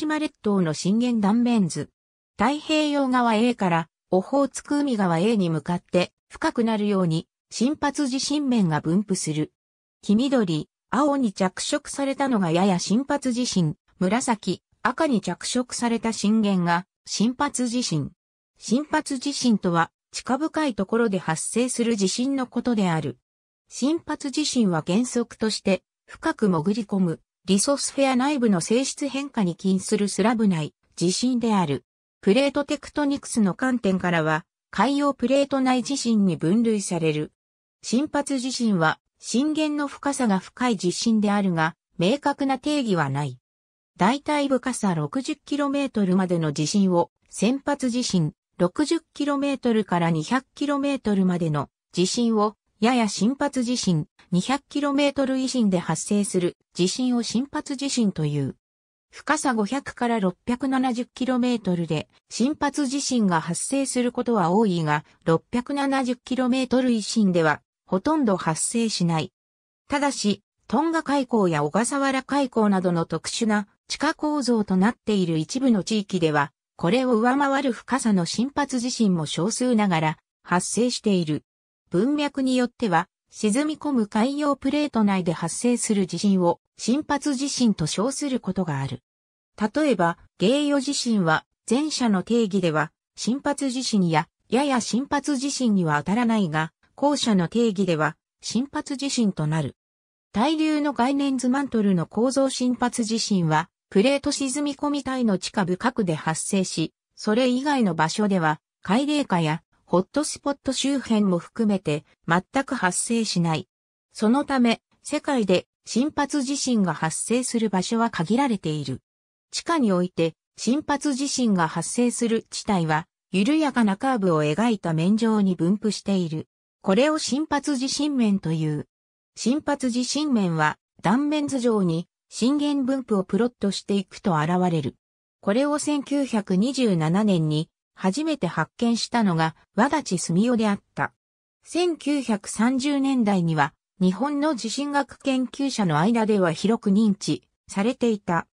島列島の震源断面図。太平洋側 A からオホーツク海側 A に向かって深くなるように新発地震面が分布する。黄緑、青に着色されたのがやや新発地震、紫、赤に着色された震源が新発地震。新発地震とは地下深いところで発生する地震のことである。新発地震は原則として深く潜り込むリソスフェア内部の性質変化に起因するスラブ内、地震である。プレートテクトニクスの観点からは、海洋プレート内地震に分類される。新発地震は、震源の深さが深い地震であるが、明確な定義はない。大体深さ 60km までの地震を、先発地震 60km から 200km までの地震を、やや新発地震 200km 以深で発生する地震を深発地震という。深さ500から 670km で深発地震が発生することは多いが、670km 以深ではほとんど発生しない。ただし、トンガ海溝や小笠原海溝などの特殊な地下構造となっている一部の地域では、これを上回る深さの深発地震も少数ながら発生している。文脈によっては、沈み込む海洋プレート内で発生する地震を心発地震と称することがある。例えば、芸予地震は前者の定義では心発地震ややや心発地震には当たらないが、後者の定義では心発地震となる。対流の概念図マントルの構造心発地震は、プレート沈み込み体の地下深くで発生し、それ以外の場所では、海嶺下やホットスポット周辺も含めて全く発生しない。そのため、世界で新発地震が発生する場所は限られている。地下において新発地震が発生する地帯は緩やかなカーブを描いた面上に分布している。これを新発地震面という。新発地震面は断面図上に震源分布をプロットしていくと現れる。これを1927年に初めて発見したのが和立住代であった。1930年代には日本の地震学研究者の間では広く認知されていた。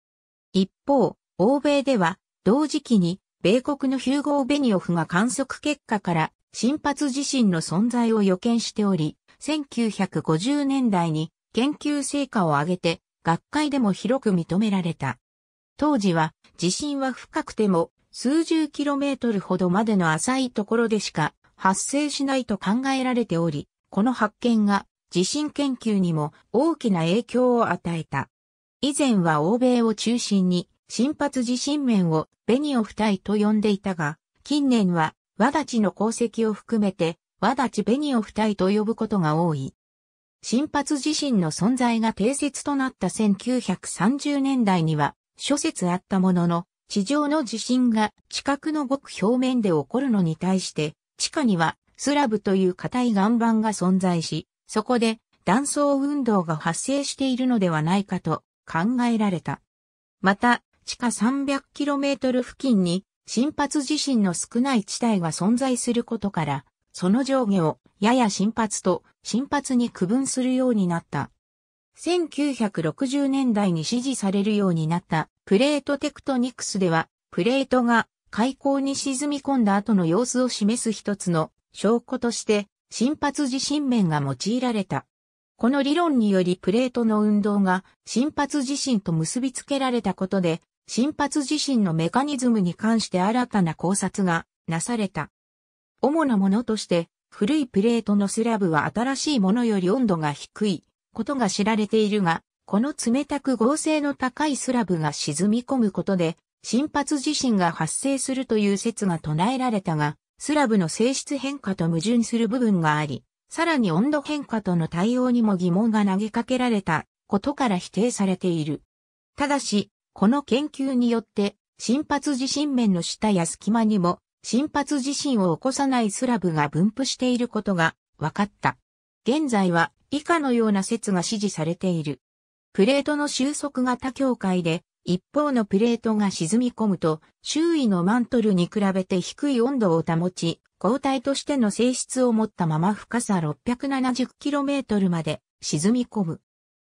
一方、欧米では同時期に米国のヒューゴー・ベニオフが観測結果から新発地震の存在を予見しており、1950年代に研究成果を上げて学会でも広く認められた。当時は地震は深くても数十キロメートルほどまでの浅いところでしか発生しないと考えられており、この発見が地震研究にも大きな影響を与えた。以前は欧米を中心に新発地震面をベニオフ隊と呼んでいたが、近年は和立の功績を含めて和立ベニオフ隊と呼ぶことが多い。新発地震の存在が定説となった1930年代には諸説あったものの、地上の地震が地殻のごく表面で起こるのに対して、地下にはスラブという硬い岩盤が存在し、そこで断層運動が発生しているのではないかと考えられた。また、地下 300km 付近に新発地震の少ない地帯が存在することから、その上下をやや新発と新発に区分するようになった。1960年代に支持されるようになったプレートテクトニクスでは、プレートが海溝に沈み込んだ後の様子を示す一つの証拠として、心発地震面が用いられた。この理論によりプレートの運動が心発地震と結びつけられたことで、心発地震のメカニズムに関して新たな考察がなされた。主なものとして、古いプレートのスラブは新しいものより温度が低いことが知られているが、この冷たく合成の高いスラブが沈み込むことで、新発地震が発生するという説が唱えられたが、スラブの性質変化と矛盾する部分があり、さらに温度変化との対応にも疑問が投げかけられたことから否定されている。ただし、この研究によって、新発地震面の下や隙間にも、新発地震を起こさないスラブが分布していることが分かった。現在は以下のような説が支持されている。プレートの収束型境界で、一方のプレートが沈み込むと、周囲のマントルに比べて低い温度を保ち、抗体としての性質を持ったまま深さ 670km まで沈み込む。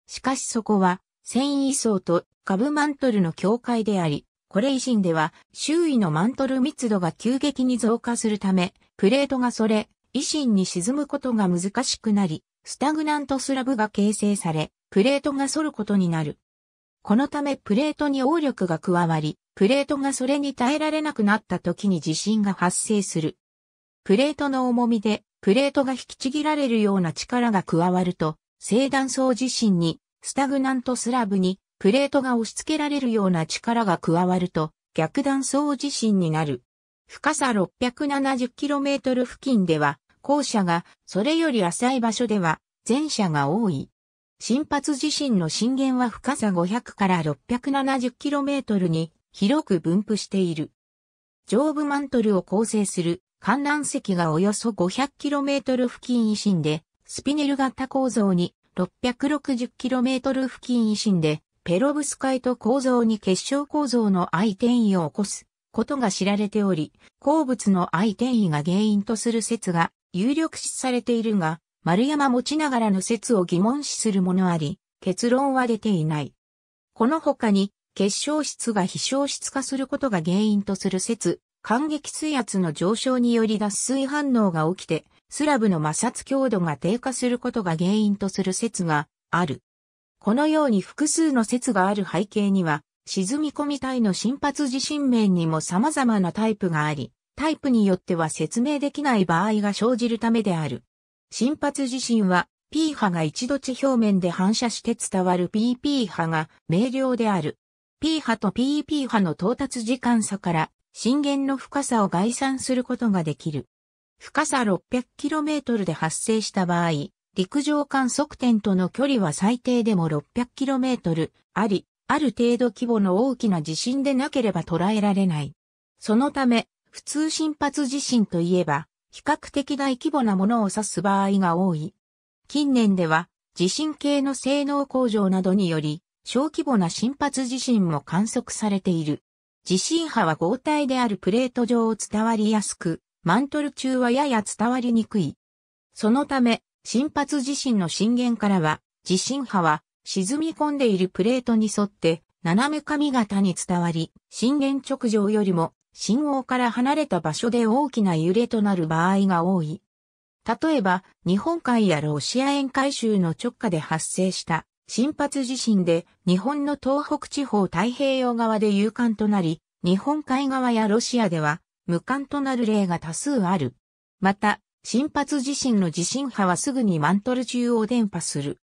しかしそこは、繊維層と下部マントルの境界であり、これ維新では周囲のマントル密度が急激に増加するため、プレートがそれ、維新に沈むことが難しくなり、スタグナントスラブが形成され、プレートが反ることになる。このためプレートに応力が加わり、プレートがそれに耐えられなくなった時に地震が発生する。プレートの重みで、プレートが引きちぎられるような力が加わると、正断層地震に、スタグナントスラブに、プレートが押し付けられるような力が加わると、逆断層地震になる。深さ 670km 付近では、後者がそれより浅い場所では前者が多い。新発地震の震源は深さ500から 670km に広く分布している。上部マントルを構成する観覧席がおよそ 500km 付近維新で、スピネル型構造に 660km 付近維新で、ペロブスカイト構造に結晶構造の相転移を起こすことが知られており、鉱物の相転移が原因とする説が有力視されているが、丸山持ちながらの説を疑問視するものあり、結論は出ていない。この他に、結晶質が非消質化することが原因とする説、感激水圧の上昇により脱水反応が起きて、スラブの摩擦強度が低下することが原因とする説がある。このように複数の説がある背景には、沈み込み体の心発地震面にも様々なタイプがあり、タイプによっては説明できない場合が生じるためである。新発地震は P 波が一度地表面で反射して伝わる PP 波が明瞭である。P 波と PP 波の到達時間差から震源の深さを概算することができる。深さ 600km で発生した場合、陸上観測点との距離は最低でも 600km あり、ある程度規模の大きな地震でなければ捉えられない。そのため、普通心発地震といえば、比較的大規模なものを指す場合が多い。近年では、地震系の性能向上などにより、小規模な心発地震も観測されている。地震波は合体であるプレート上を伝わりやすく、マントル中はやや伝わりにくい。そのため、心発地震の震源からは、地震波は沈み込んでいるプレートに沿って斜め上型に伝わり、震源直上よりも信号から離れた場所で大きな揺れとなる場合が多い。例えば、日本海やロシア沿海州の直下で発生した新発地震で日本の東北地方太平洋側で有感となり、日本海側やロシアでは無感となる例が多数ある。また、新発地震の地震波はすぐにマントル中を伝播する。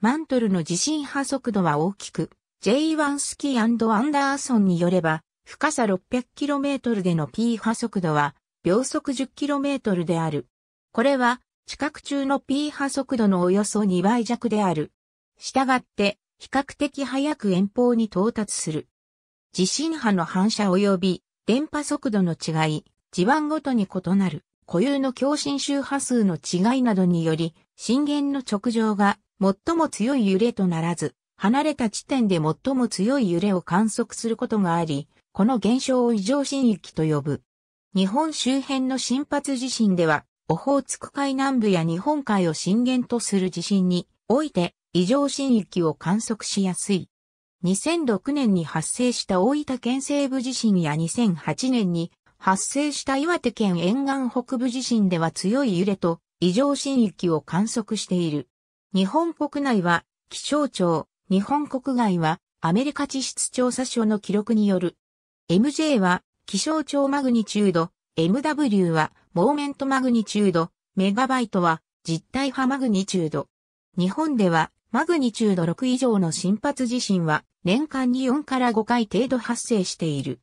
マントルの地震波速度は大きく、J1 スキーアンダーソンによれば、深さ 600km での P 波速度は秒速 10km である。これは地殻中の P 波速度のおよそ2倍弱である。したがって比較的早く遠方に到達する。地震波の反射及び電波速度の違い、地盤ごとに異なる固有の共振周波数の違いなどにより、震源の直上が最も強い揺れとならず、離れた地点で最も強い揺れを観測することがあり、この現象を異常震域と呼ぶ。日本周辺の新発地震では、オホーツク海南部や日本海を震源とする地震において異常震域を観測しやすい。2006年に発生した大分県西部地震や2008年に発生した岩手県沿岸北部地震では強い揺れと異常震域を観測している。日本国内は気象庁、日本国外はアメリカ地質調査所の記録による MJ は気象庁マグニチュード、MW はモーメントマグニチュード、メガバイトは実体派マグニチュード。日本ではマグニチュード6以上の新発地震は年間に4から5回程度発生している。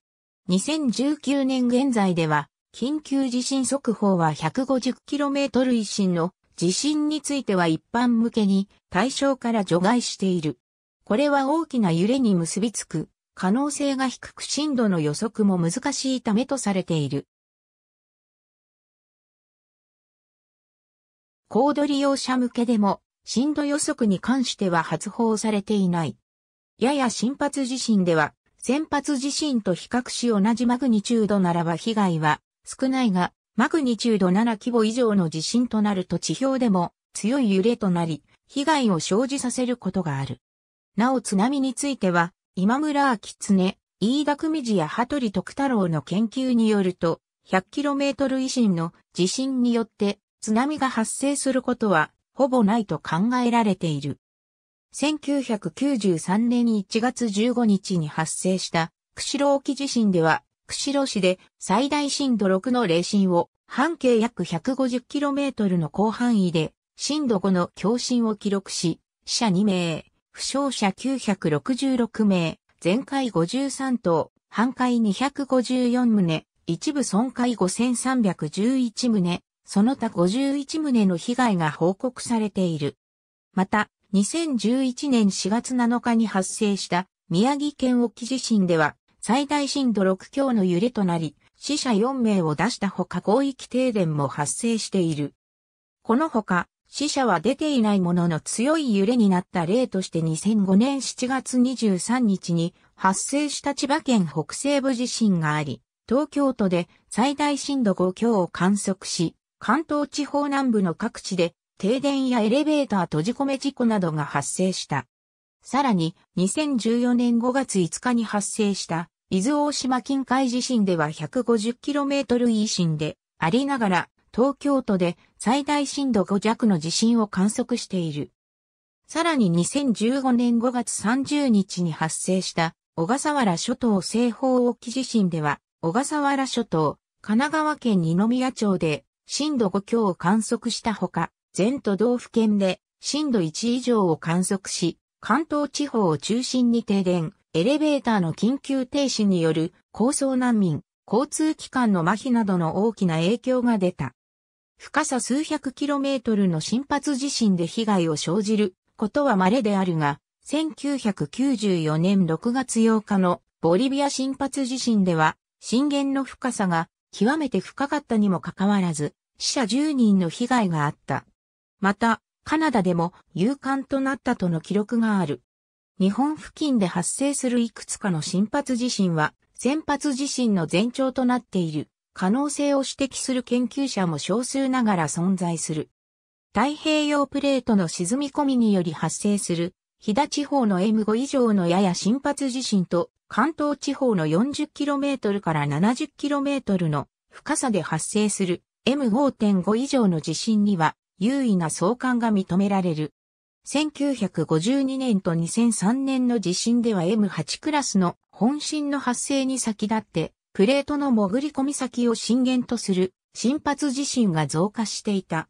2019年現在では緊急地震速報は 150km 以震の地震については一般向けに対象から除外している。これは大きな揺れに結びつく可能性が低く震度の予測も難しいためとされている。コード利用者向けでも、震度予測に関しては発報されていない。やや新発地震では、先発地震と比較し同じマグニチュードならば被害は少ないが、マグニチュード7規模以上の地震となると地表でも強い揺れとなり、被害を生じさせることがある。なお津波については、今村明常、飯田組次や羽鳥徳太郎の研究によると、100km 以深の地震によって津波が発生することはほぼないと考えられている。1993年1月15日に発生した釧路沖地震では、釧路市で最大震度6の霊震を半径約 150km の広範囲で震度5の強震を記録し、死者2名、負傷者966名、全壊53棟、半壊254棟、一部損壊5311棟、その他51棟の被害が報告されている。また、2011年4月7日に発生した宮城県沖地震では、最大震度6強の揺れとなり、死者4名を出したほか広域停電も発生している。このほか、死者は出ていないものの強い揺れになった例として2005年7月23日に発生した千葉県北西部地震があり、東京都で最大震度5強を観測し、関東地方南部の各地で停電やエレベーター閉じ込め事故などが発生した。さらに2014年5月5日に発生した伊豆大島近海地震では 150km 以新でありながら東京都で最大震度5弱の地震を観測している。さらに2015年5月30日に発生した小笠原諸島西方沖地震では、小笠原諸島、神奈川県二宮町で震度5強を観測したほか、全都道府県で震度1以上を観測し、関東地方を中心に停電、エレベーターの緊急停止による高層難民、交通機関の麻痺などの大きな影響が出た。深さ数百キロメートルの深発地震で被害を生じることは稀であるが、1994年6月8日のボリビア深発地震では、震源の深さが極めて深かったにもかかわらず、死者10人の被害があった。また、カナダでも勇敢となったとの記録がある。日本付近で発生するいくつかの深発地震は、先発地震の前兆となっている。可能性を指摘する研究者も少数ながら存在する。太平洋プレートの沈み込みにより発生する、飛騨地方の M5 以上のやや新発地震と、関東地方の 40km から 70km の深さで発生する M5.5 以上の地震には優位な相関が認められる。1952年と2003年の地震では M8 クラスの本震の発生に先立ってプレートの潜り込み先を震源とする心発地震が増加していた。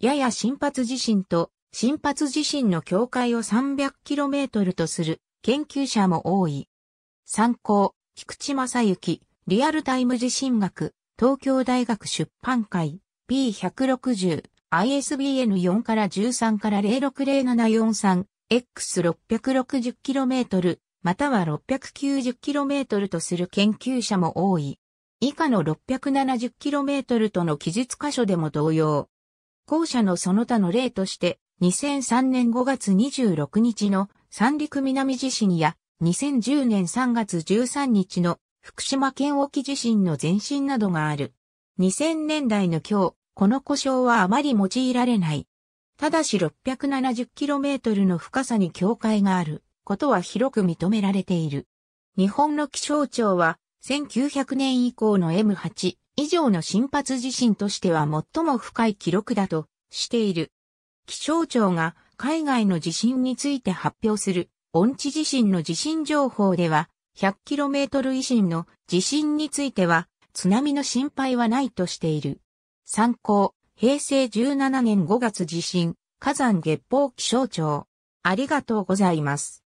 やや心発地震と心発地震の境界を 300km とする研究者も多い。参考、菊池正幸、リアルタイム地震学、東京大学出版会、P160、ISBN4 から13から060743、X660km、または 690km とする研究者も多い。以下の 670km との記述箇所でも同様。後者のその他の例として、2003年5月26日の三陸南地震や、2010年3月13日の福島県沖地震の前震などがある。2000年代の今日、この故障はあまり用いられない。ただし 670km の深さに境界がある。ことは広く認められている。日本の気象庁は、1900年以降の M8 以上の新発地震としては最も深い記録だとしている。気象庁が海外の地震について発表する音地地震の地震情報では 100km 以震の地震については津波の心配はないとしている。参考、平成17年5月地震、火山月報気象庁。ありがとうございます。